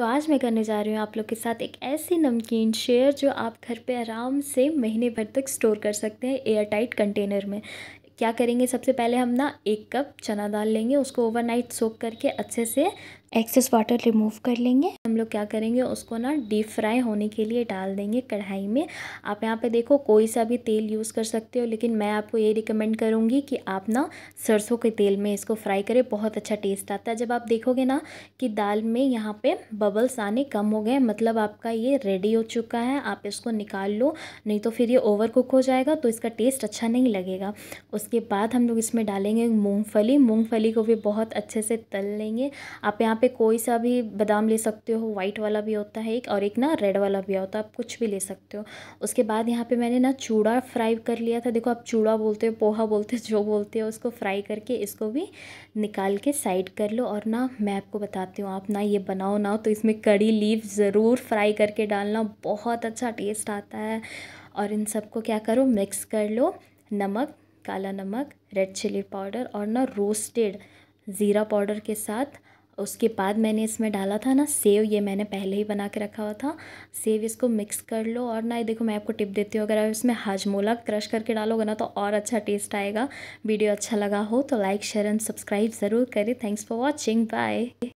तो आज मैं करने जा रही हूँ आप लोग के साथ एक ऐसी नमकीन शेयर जो आप घर पे आराम से महीने भर तक स्टोर कर सकते हैं एयर टाइट कंटेनर में क्या करेंगे सबसे पहले हम ना एक कप चना दाल लेंगे उसको ओवरनाइट सोक करके अच्छे से एक्सेस वाटर रिमूव कर लेंगे हम लोग क्या करेंगे उसको ना डीप फ्राई होने के लिए डाल देंगे कढ़ाई में आप यहाँ पे देखो कोई सा भी तेल यूज़ कर सकते हो लेकिन मैं आपको ये रिकमेंड करूँगी कि आप ना सरसों के तेल में इसको फ्राई करें बहुत अच्छा टेस्ट आता है जब आप देखोगे ना कि दाल में यहाँ पर बबल्स आने कम हो गए मतलब आपका ये रेडी हो चुका है आप इसको निकाल लो नहीं तो फिर ये ओवर कुक हो जाएगा तो इसका टेस्ट अच्छा नहीं लगेगा उसके बाद हम लोग इसमें डालेंगे मूँगफली मूँगफली को भी बहुत अच्छे से तल लेंगे आप यहाँ पे कोई सा भी बादाम ले सकते हो वाइट वाला भी होता है एक और एक ना रेड वाला भी होता है आप कुछ भी ले सकते हो उसके बाद यहाँ पे मैंने ना चूड़ा फ्राई कर लिया था देखो आप चूड़ा बोलते हो पोहा बोलते हो जो बोलते हो उसको फ्राई करके इसको भी निकाल के साइड कर लो और ना मैं आपको बताती हूँ आप ना ये बनाओ ना तो इसमें कड़ी लीव ज़रूर फ्राई करके डालना बहुत अच्छा टेस्ट आता है और इन सबको क्या करो मिक्स कर लो नमक काला नमक रेड चिली पाउडर और ना रोस्टेड ज़ीरा पाउडर के साथ उसके बाद मैंने इसमें डाला था ना सेव ये मैंने पहले ही बना के रखा हुआ था सेव इसको मिक्स कर लो और ना ये देखो मैं आपको टिप देती हूँ अगर आप इसमें हाजमोला क्रश करके डालोगे ना तो और अच्छा टेस्ट आएगा वीडियो अच्छा लगा हो तो लाइक शेयर एंड सब्सक्राइब ज़रूर करें थैंक्स फॉर वॉचिंग बाय